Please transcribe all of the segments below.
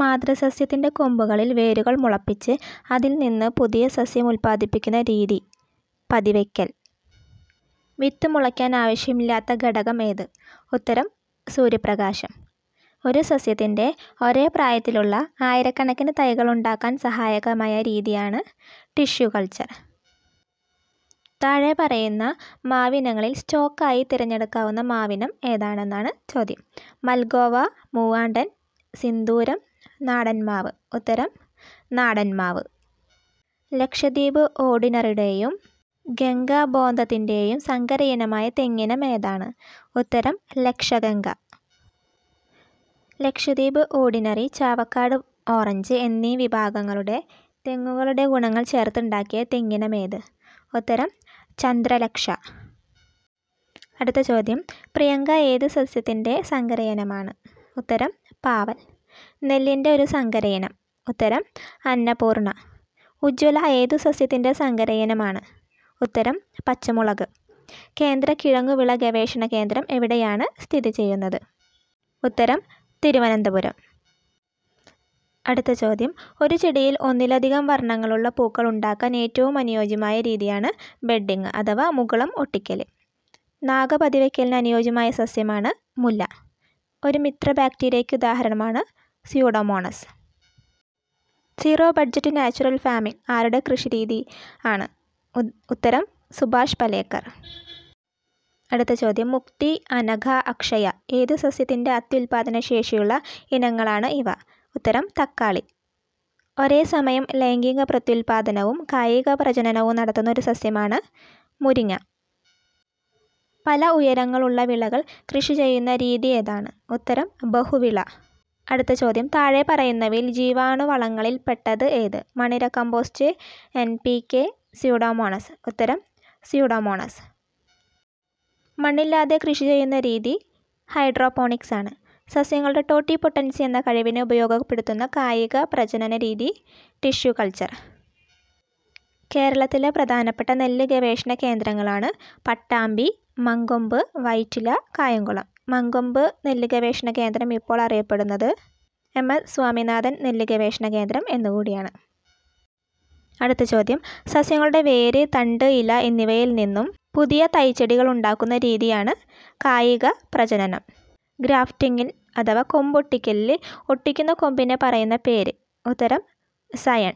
മാതൃസസ്യത്തിൻ്റെ കൊമ്പുകളിൽ വേരുകൾ മുളപ്പിച്ച് അതിൽ നിന്ന് പുതിയ സസ്യം ഉൽപ്പാദിപ്പിക്കുന്ന രീതി പതിവയ്ക്കൽ വിത്ത് മുളയ്ക്കാൻ ആവശ്യമില്ലാത്ത ഘടകം ഏത് ഉത്തരം സൂര്യപ്രകാശം ഒരു സസ്യത്തിൻ്റെ ഒരേ പ്രായത്തിലുള്ള ആയിരക്കണക്കിന് തൈകൾ ഉണ്ടാക്കാൻ സഹായകമായ രീതിയാണ് ടിഷ്യൂ കൾച്ചർ താഴെ പറയുന്ന മാവിനങ്ങളിൽ സ്റ്റോക്കായി തിരഞ്ഞെടുക്കാവുന്ന മാവിനം ഏതാണെന്നാണ് ചോദ്യം മൽഗോവ മൂവാണ്ടൻ സിന്ദൂരം നാടൻമാവ് ഉത്തരം നാടൻമാവ് ലക്ഷദ്വീപ് ഓർഡിനറിയുടെയും ഗംഗാബോധത്തിൻ്റെയും സങ്കരയിനമായ തെങ്ങിനം ഏതാണ് ഉത്തരം ലക്ഷഗംഗ ലക്ഷദ്വീപ് ഓർഡിനറി ചാവക്കാട് ഓറഞ്ച് എന്നീ വിഭാഗങ്ങളുടെ തെങ്ങുകളുടെ ഗുണങ്ങൾ ചേർത്തുണ്ടാക്കിയ തെങ്ങിനമേത് ഉത്തരം ചന്ദ്രലക്ഷ അടുത്ത ചോദ്യം പ്രിയങ്ക ഏത് സസ്യത്തിൻ്റെ സങ്കരയനമാണ് ഉത്തരം പാവൽ നെല്ലിൻ്റെ ഒരു സങ്കരയിനം ഉത്തരം അന്നപൂർണ ഉജ്ജ്വല ഏതു സസ്യത്തിൻ്റെ സങ്കരയിനമാണ് ഉത്തരം പച്ചമുളക് കേന്ദ്ര കിഴങ്ങുവിള ഗവേഷണ കേന്ദ്രം എവിടെയാണ് സ്ഥിതി ചെയ്യുന്നത് ഉത്തരം തിരുവനന്തപുരം അടുത്ത ചോദ്യം ഒരു ചെടിയിൽ ഒന്നിലധികം വർണ്ണങ്ങളുള്ള പൂക്കൾ ഉണ്ടാക്കാൻ ഏറ്റവും അനുയോജ്യമായ രീതിയാണ് ബെഡിങ് അഥവാ മുകളം ഒട്ടിക്കൽ നാഗപതിവയ്ക്കലിന് അനുയോജ്യമായ സസ്യമാണ് മുല്ല ഒരു മിത്ര ബാക്ടീരിയയ്ക്ക് ഉദാഹരണമാണ് pseudomonas zero budget natural farming ആരുടെ കൃഷിരീതി ആണ് ഉത്തരം സുഭാഷ് പലേക്കർ അടുത്ത ചോദ്യം മുക്തി അനഘ അക്ഷയ ഏത് സസ്യത്തിൻ്റെ അത്യുൽപാദന ശേഷിയുള്ള ഇനങ്ങളാണ് ഇവ ഉത്തരം തക്കാളി ഒരേ സമയം ലൈംഗിക പ്രത്യുൽപാദനവും കായിക പ്രജനനവും നടത്തുന്ന ഒരു സസ്യമാണ് മുരിങ്ങ പല ഉയരങ്ങളുള്ള വിളകൾ കൃഷി ചെയ്യുന്ന രീതി ഏതാണ് ഉത്തരം ബഹുവിള അടുത്ത ചോദ്യം താഴെ പറയുന്നവയിൽ ജീവാണുവളങ്ങളിൽ പെട്ടത് ഏത് മണിര compost N P K pseudomonas ഉത്തരം സ്യൂഡോമോണസ് മണ്ണില്ലാതെ കൃഷി ചെയ്യുന്ന രീതി ഹൈഡ്രോപോണിക്സ് ആണ് സസ്യങ്ങളുടെ ടോട്ടി പൊട്ടൻസി എന്ന കഴിവിനെ ഉപയോഗപ്പെടുത്തുന്ന കായിക പ്രജനന രീതി ടിഷ്യൂ കൾച്ചർ കേരളത്തിലെ പ്രധാനപ്പെട്ട നെല്ല് ഗവേഷണ കേന്ദ്രങ്ങളാണ് പട്ടാമ്പി മങ്കൊമ്പ് വൈറ്റില കായംകുളം മങ്കൊമ്പ് നെല്ല് ഗവേഷണ കേന്ദ്രം ഇപ്പോൾ അറിയപ്പെടുന്നത് എം എസ് സ്വാമിനാഥൻ നെല്ല് ഗവേഷണ കേന്ദ്രം എന്നുകൂടിയാണ് അടുത്ത ചോദ്യം സസ്യങ്ങളുടെ വേര് തണ്ട് ഇല എന്നിവയിൽ നിന്നും പുതിയ തൈച്ചെടികൾ ഉണ്ടാക്കുന്ന രീതിയാണ് കായിക പ്രജനനം ഗ്രാഫ്റ്റിങ്ങിൽ അഥവാ കൊമ്പൊട്ടിക്കലിൽ ഒട്ടിക്കുന്ന കൊമ്പിനെ പറയുന്ന പേര് ഉത്തരം സയൺ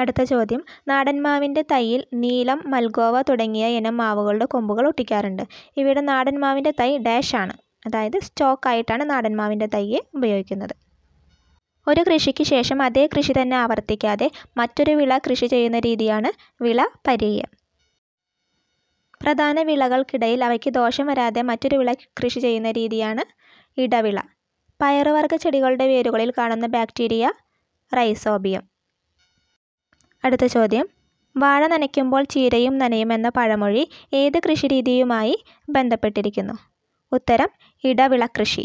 അടുത്ത ചോദ്യം നാടൻമാവിൻ്റെ തൈയിൽ നീലം മൽഗോവ തുടങ്ങിയ ഇനം മാവുകളുടെ കൊമ്പുകൾ ഒട്ടിക്കാറുണ്ട് ഇവയുടെ നാടൻമാവിൻ്റെ തൈ ഡാഷ് ആണ് അതായത് സ്റ്റോക്ക് ആയിട്ടാണ് നാടൻമാവിൻ്റെ തൈ ഉപയോഗിക്കുന്നത് ഒരു കൃഷിക്ക് ശേഷം അതേ കൃഷി തന്നെ ആവർത്തിക്കാതെ മറ്റൊരു വിള കൃഷി ചെയ്യുന്ന രീതിയാണ് വിള പരിയ പ്രധാന വിളകൾക്കിടയിൽ അവയ്ക്ക് ദോഷം വരാതെ മറ്റൊരു വിള കൃഷി ചെയ്യുന്ന രീതിയാണ് ഇടവിള പയറുവർഗ്ഗ ചെടികളുടെ വേരുകളിൽ കാണുന്ന ബാക്ടീരിയ റൈസോബിയം അടുത്ത ചോദ്യം വാഴ നനയ്ക്കുമ്പോൾ ചീരയും നനയും എന്ന പഴമൊഴി ഏത് കൃഷിരീതിയുമായി ബന്ധപ്പെട്ടിരിക്കുന്നു ഉത്തരം ഇടവിള കൃഷി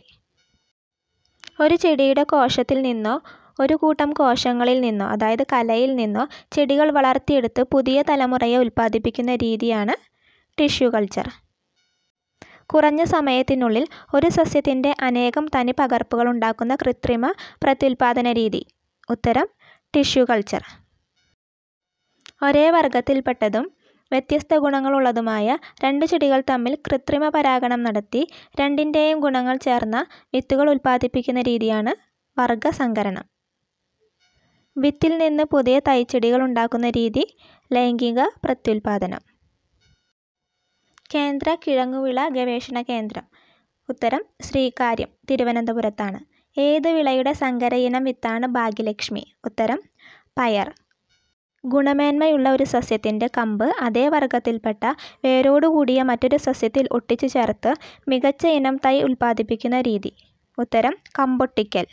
ഒരു ചെടിയുടെ കോശത്തിൽ നിന്നോ ഒരു കൂട്ടം കോശങ്ങളിൽ നിന്നോ അതായത് കലയിൽ നിന്നോ ചെടികൾ വളർത്തിയെടുത്ത് പുതിയ തലമുറയെ ഉൽപ്പാദിപ്പിക്കുന്ന രീതിയാണ് ടിഷ്യൂ കൾച്ചർ കുറഞ്ഞ സമയത്തിനുള്ളിൽ ഒരു സസ്യത്തിൻ്റെ അനേകം തനി പകർപ്പുകൾ ഉണ്ടാക്കുന്ന കൃത്രിമ പ്രത്യുൽപാദന രീതി ഉത്തരം ടിഷ്യൂ കൾച്ചർ ഒരേ വർഗ്ഗത്തിൽപ്പെട്ടതും വ്യത്യസ്ത ഗുണങ്ങളുള്ളതുമായ രണ്ട് ചെടികൾ തമ്മിൽ കൃത്രിമ പരാഗണം നടത്തി രണ്ടിൻ്റെയും ഗുണങ്ങൾ ചേർന്ന വിത്തുകൾ ഉൽപ്പാദിപ്പിക്കുന്ന രീതിയാണ് വർഗസങ്കരണം വിത്തിൽ നിന്ന് പുതിയ തൈച്ചെടികൾ ഉണ്ടാക്കുന്ന രീതി ലൈംഗിക പ്രത്യുൽപാദനം കേന്ദ്ര കിഴങ്ങുവിള ഗവേഷണ കേന്ദ്രം ഉത്തരം ശ്രീകാര്യം തിരുവനന്തപുരത്താണ് ഏത് വിളയുടെ ഇനം വിത്താണ് ഭാഗ്യലക്ഷ്മി ഉത്തരം പയർ ഗുണമേന്മയുള്ള ഒരു സസ്യത്തിൻ്റെ കമ്പ് അതേ വർഗ്ഗത്തിൽപ്പെട്ട വേരോടുകൂടിയ മറ്റൊരു സസ്യത്തിൽ ഒട്ടിച്ചു ചേർത്ത് മികച്ച ഇനം തൈ ഉൽപ്പാദിപ്പിക്കുന്ന രീതി ഉത്തരം കമ്പൊട്ടിക്കൽ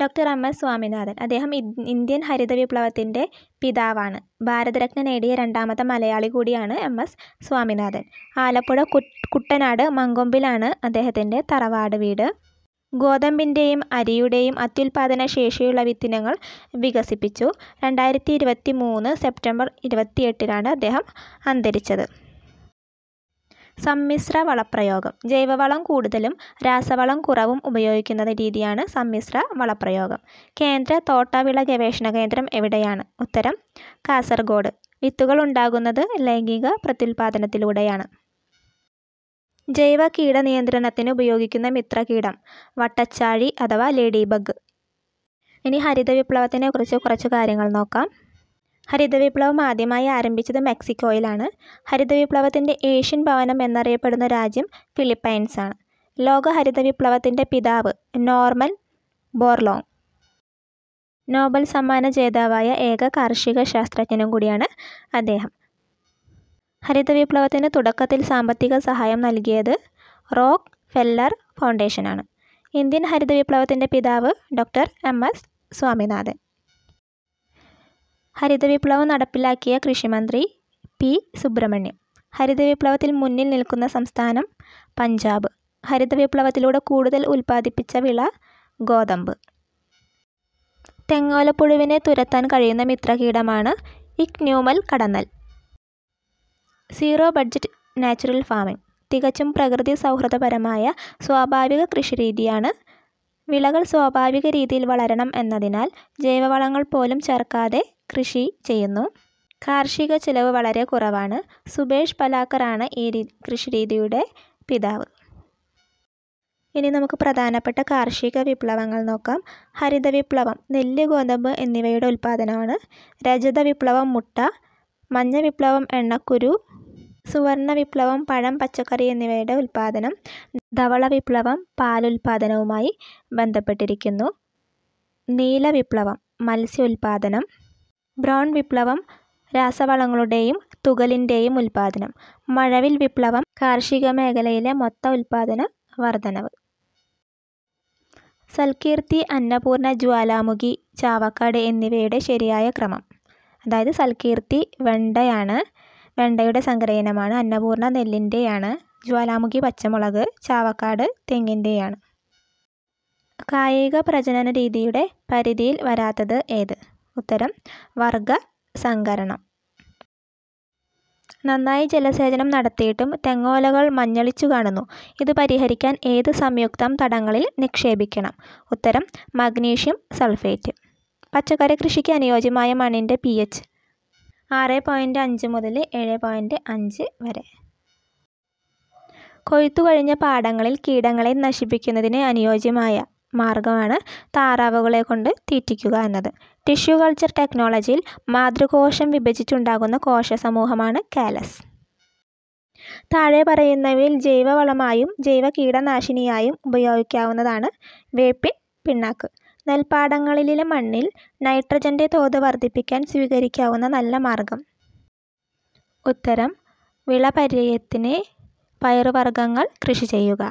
ഡോക്ടർ എം എസ് സ്വാമിനാഥൻ അദ്ദേഹം ഇന്ത്യൻ ഹരിത വിപ്ലവത്തിൻ്റെ പിതാവാണ് ഭാരതരത്ന നേടിയ രണ്ടാമത്തെ മലയാളി കൂടിയാണ് എം എസ് സ്വാമിനാഥൻ ആലപ്പുഴ കുട്ടനാട് മങ്കൊമ്പിലാണ് അദ്ദേഹത്തിൻ്റെ തറവാട് വീട് ഗോതമ്പിൻ്റെയും അരിയുടെയും അത്യുൽപാദന ശേഷിയുള്ള വിത്തിനങ്ങൾ വികസിപ്പിച്ചു രണ്ടായിരത്തി ഇരുപത്തി മൂന്ന് സെപ്റ്റംബർ ഇരുപത്തിയെട്ടിനാണ് അദ്ദേഹം അന്തരിച്ചത് സമ്മിശ്ര വളപ്രയോഗം ജൈവവളം കൂടുതലും രാസവളം കുറവും ഉപയോഗിക്കുന്ന രീതിയാണ് സമ്മിശ്ര വളപ്രയോഗം കേന്ദ്ര തോട്ടവിള ഗവേഷണ കേന്ദ്രം എവിടെയാണ് ഉത്തരം കാസർഗോഡ് വിത്തുകൾ ഉണ്ടാകുന്നത് ലൈംഗിക പ്രത്യുൽപാദനത്തിലൂടെയാണ് ജൈവ കീട നിയന്ത്രണത്തിന് ഉപയോഗിക്കുന്ന മിത്രകീടം വട്ടച്ചാഴി അഥവാ ലേഡി ബഗ് ഇനി ഹരിത കുറിച്ച് കുറച്ച് കാര്യങ്ങൾ നോക്കാം ഹരിത വിപ്ലവം ആദ്യമായി ആരംഭിച്ചത് മെക്സിക്കോയിലാണ് ഹരിത വിപ്ലവത്തിൻ്റെ ഏഷ്യൻ ഭവനം എന്നറിയപ്പെടുന്ന രാജ്യം ഫിലിപ്പൈൻസാണ് ലോക ഹരിത വിപ്ലവത്തിൻ്റെ പിതാവ് നോർമൻ ബോർലോങ് നോബൽ സമ്മാന ജേതാവായ ഏക കാർഷിക ശാസ്ത്രജ്ഞനും കൂടിയാണ് അദ്ദേഹം ഹരിത വിപ്ലവത്തിൻ്റെ തുടക്കത്തിൽ സാമ്പത്തിക സഹായം നൽകിയത് റോക്ക് ഫെല്ലർ ഫൗണ്ടേഷനാണ് ഇന്ത്യൻ ഹരിത വിപ്ലവത്തിൻ്റെ പിതാവ് ഡോക്ടർ എം എസ് സ്വാമിനാഥൻ ഹരിത വിപ്ലവം നടപ്പിലാക്കിയ കൃഷിമന്ത്രി പി സുബ്രഹ്മണ്യം ഹരിത വിപ്ലവത്തിൽ മുന്നിൽ നിൽക്കുന്ന സംസ്ഥാനം പഞ്ചാബ് ഹരിത വിപ്ലവത്തിലൂടെ കൂടുതൽ ഉൽപ്പാദിപ്പിച്ച വിള ഗോതമ്പ് തെങ്ങോലപ്പുഴുവിനെ തുരത്താൻ കഴിയുന്ന മിത്രകീടമാണ് ഇക്ന്യൂമൽ കടന്നൽ സീറോ ബഡ്ജറ്റ് നാച്ചുറൽ ഫാമിംഗ് തികച്ചും പ്രകൃതി സൗഹൃദപരമായ സ്വാഭാവിക കൃഷിരീതിയാണ് വിളകൾ സ്വാഭാവിക രീതിയിൽ വളരണം എന്നതിനാൽ ജൈവവളങ്ങൾ പോലും ചേർക്കാതെ കൃഷി ചെയ്യുന്നു കാർഷിക ചിലവ് വളരെ കുറവാണ് സുബേഷ് പലാക്കറാണ് ഈ കൃഷിരീതിയുടെ പിതാവ് ഇനി നമുക്ക് പ്രധാനപ്പെട്ട കാർഷിക വിപ്ലവങ്ങൾ നോക്കാം ഹരിത വിപ്ലവം നെല്ല് ഗോതമ്പ് എന്നിവയുടെ ഉൽപ്പാദനമാണ് രജത വിപ്ലവം മുട്ട മഞ്ഞ വിപ്ലവം എണ്ണക്കുരു സുവർണ വിപ്ലവം പഴം പച്ചക്കറി എന്നിവയുടെ ഉൽപ്പാദനം ധവള വിപ്ലവം പാലുൽപാദനവുമായി ബന്ധപ്പെട്ടിരിക്കുന്നു നീല വിപ്ലവം മത്സ്യ ഉൽപ്പാദനം ബ്രൗൺ വിപ്ലവം രാസവളങ്ങളുടെയും തുകലിൻ്റെയും ഉൽപാദനം മഴവിൽ വിപ്ലവം കാർഷിക മേഖലയിലെ മൊത്ത ഉൽപാദന വർധനവ് സൽകീർത്തി അന്നപൂർണ ജ്വാലാമുഖി ചാവക്കാട് എന്നിവയുടെ ശരിയായ ക്രമം അതായത് സൽകീർത്തി വെണ്ടയാണ് വെണ്ടയുടെ സങ്കരയിനമാണ് അന്നപൂർണ നെല്ലിൻ്റെയാണ് ജ്വാലാമുഖി പച്ചമുളക് ചാവക്കാട് തെങ്ങിൻ്റെയാണ് കായിക പ്രജനന രീതിയുടെ പരിധിയിൽ വരാത്തത് ഏത് ഉത്തരം വർഗ സങ്കരണം നന്നായി ജലസേചനം നടത്തിയിട്ടും തെങ്ങോലകൾ മഞ്ഞളിച്ചു കാണുന്നു ഇത് പരിഹരിക്കാൻ ഏത് സംയുക്തം തടങ്ങളിൽ നിക്ഷേപിക്കണം ഉത്തരം മഗ്നീഷ്യം സൾഫേറ്റ് പച്ചക്കറി കൃഷിക്ക് അനുയോജ്യമായ മണ്ണിൻ്റെ പി എച്ച് ആറ് പോയിൻ്റ് അഞ്ച് മുതൽ ഏഴ് പോയിൻ്റ് അഞ്ച് വരെ കൊയ്ത്തു കഴിഞ്ഞ പാടങ്ങളിൽ കീടങ്ങളെ നശിപ്പിക്കുന്നതിന് അനുയോജ്യമായ മാർഗമാണ് താറാവുകളെ കൊണ്ട് തീറ്റിക്കുക എന്നത് ടിഷ്യൂ കൾച്ചർ ടെക്നോളജിയിൽ മാതൃകോശം വിഭജിച്ചുണ്ടാകുന്ന കോശസമൂഹമാണ് കാലസ് താഴെ പറയുന്നവയിൽ ജൈവവളമായും ജൈവ കീടനാശിനിയായും ഉപയോഗിക്കാവുന്നതാണ് വേപ്പിൻ പിണ്ണാക്ക് നെൽപ്പാടങ്ങളിലെ മണ്ണിൽ നൈട്രജൻ്റെ തോത് വർദ്ധിപ്പിക്കാൻ സ്വീകരിക്കാവുന്ന നല്ല മാർഗം ഉത്തരം വിളപര്യത്തിന് പയറുവർഗ്ഗങ്ങൾ കൃഷി ചെയ്യുക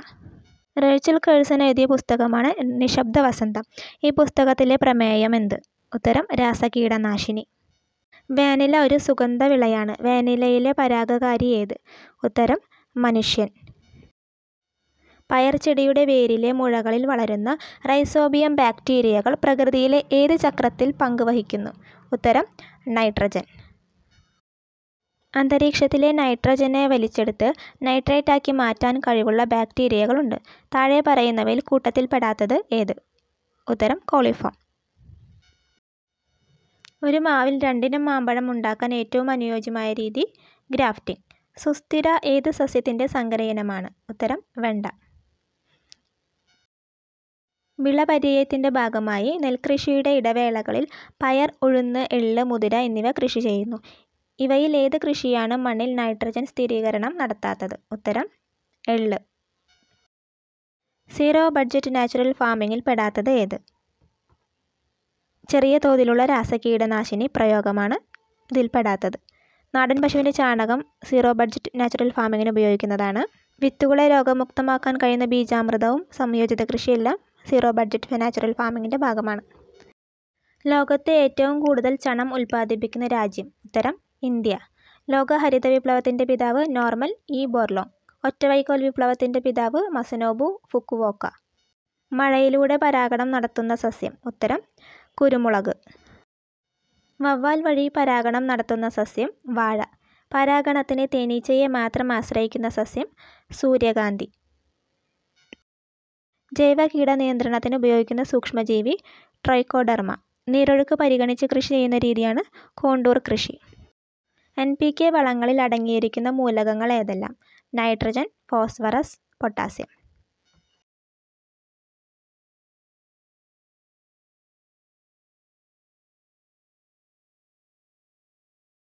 റേച്ചൽ കേഴ്സൺ എഴുതിയ പുസ്തകമാണ് നിശബ്ദ വസന്തം ഈ പുസ്തകത്തിലെ പ്രമേയം എന്ത് ഉത്തരം രാസകീടനാശിനി വാനില ഒരു സുഗന്ധ വിളയാണ് വാനിലയിലെ പരാഗകാരി ഏത് ഉത്തരം മനുഷ്യൻ പയർച്ചെടിയുടെ ചെടിയുടെ വേരിലെ മുഴകളിൽ വളരുന്ന റൈസോബിയം ബാക്ടീരിയകൾ പ്രകൃതിയിലെ ഏത് ചക്രത്തിൽ പങ്കുവഹിക്കുന്നു ഉത്തരം നൈട്രജൻ അന്തരീക്ഷത്തിലെ നൈട്രജനെ വലിച്ചെടുത്ത് നൈട്രേറ്റാക്കി മാറ്റാൻ കഴിവുള്ള ബാക്ടീരിയകളുണ്ട് താഴെ പറയുന്നവയിൽ കൂട്ടത്തിൽപ്പെടാത്തത് ഏത് ഉത്തരം കോളിഫോം ഒരു മാവിൽ രണ്ടിനും മാമ്പഴം ഉണ്ടാക്കാൻ ഏറ്റവും അനുയോജ്യമായ രീതി ഗ്രാഫ്റ്റിംഗ് സുസ്ഥിര ഏത് സസ്യത്തിൻ്റെ സങ്കരയിനമാണ് ഉത്തരം വെണ്ട വിളപര്യയത്തിൻ്റെ ഭാഗമായി നെൽകൃഷിയുടെ ഇടവേളകളിൽ പയർ, ഉഴുന്ന്, എള്ള്, മുതിര എന്നിവ കൃഷി ചെയ്യുന്നു. ഇവയിൽ ഏത് കൃഷിയാണ് മണ്ണിൽ നൈട്രജൻ സ്ഥിരീകരണം നടത്താത്തത്? ഉത്തരം എള്ള്. സീറോ ബഡ്ജറ്റ് നാച്ചുറൽ ഫാമിംഗിൽ പെടാത്തത് ഏത്? ചെറിയ തോതിലുള്ള രാസകീടനാശിനി പ്രയോഗമാണ് ഇതിൽ പെടാത്തത്. നാടൻ പശുവിൻ്റെ ചാണകം സീറോ ബഡ്ജറ്റ് നാച്ചുറൽ ഫാമിംഗിന് ഉപയോഗിക്കുന്നതാണ്. വിത്തുകളെ രോഗമുക്തമാക്കാൻ കഴിയുന്ന ബീജാമൃതവും സംയോജിത കൃഷിയെല്ലാം സീറോ ബഡ്ജറ്റ് നാച്ചുറൽ ഫാമിങ്ങിൻ്റെ ഭാഗമാണ് ലോകത്തെ ഏറ്റവും കൂടുതൽ ചണം ഉൽപ്പാദിപ്പിക്കുന്ന രാജ്യം ഉത്തരം ഇന്ത്യ ലോക ഹരിത വിപ്ലവത്തിൻ്റെ പിതാവ് നോർമൽ ഇ ബോർലോങ് ഒറ്റവൈക്കോൽ വിപ്ലവത്തിൻ്റെ പിതാവ് മസനോബു ഫുക്കുവോക്ക മഴയിലൂടെ പരാഗണം നടത്തുന്ന സസ്യം ഉത്തരം കുരുമുളക് വവ്വാൽ വഴി പരാഗണം നടത്തുന്ന സസ്യം വാഴ പരാഗണത്തിന് തേനീച്ചയെ മാത്രം ആശ്രയിക്കുന്ന സസ്യം സൂര്യകാന്തി ജൈവ നിയന്ത്രണത്തിന് ഉപയോഗിക്കുന്ന സൂക്ഷ്മജീവി ട്രൈക്കോഡർമ നീരൊഴുക്ക് പരിഗണിച്ച് കൃഷി ചെയ്യുന്ന രീതിയാണ് കോണ്ടൂർ കൃഷി എൻ പി കെ വളങ്ങളിൽ അടങ്ങിയിരിക്കുന്ന മൂലകങ്ങൾ ഏതെല്ലാം നൈട്രജൻ ഫോസ്ഫറസ് പൊട്ടാസ്യം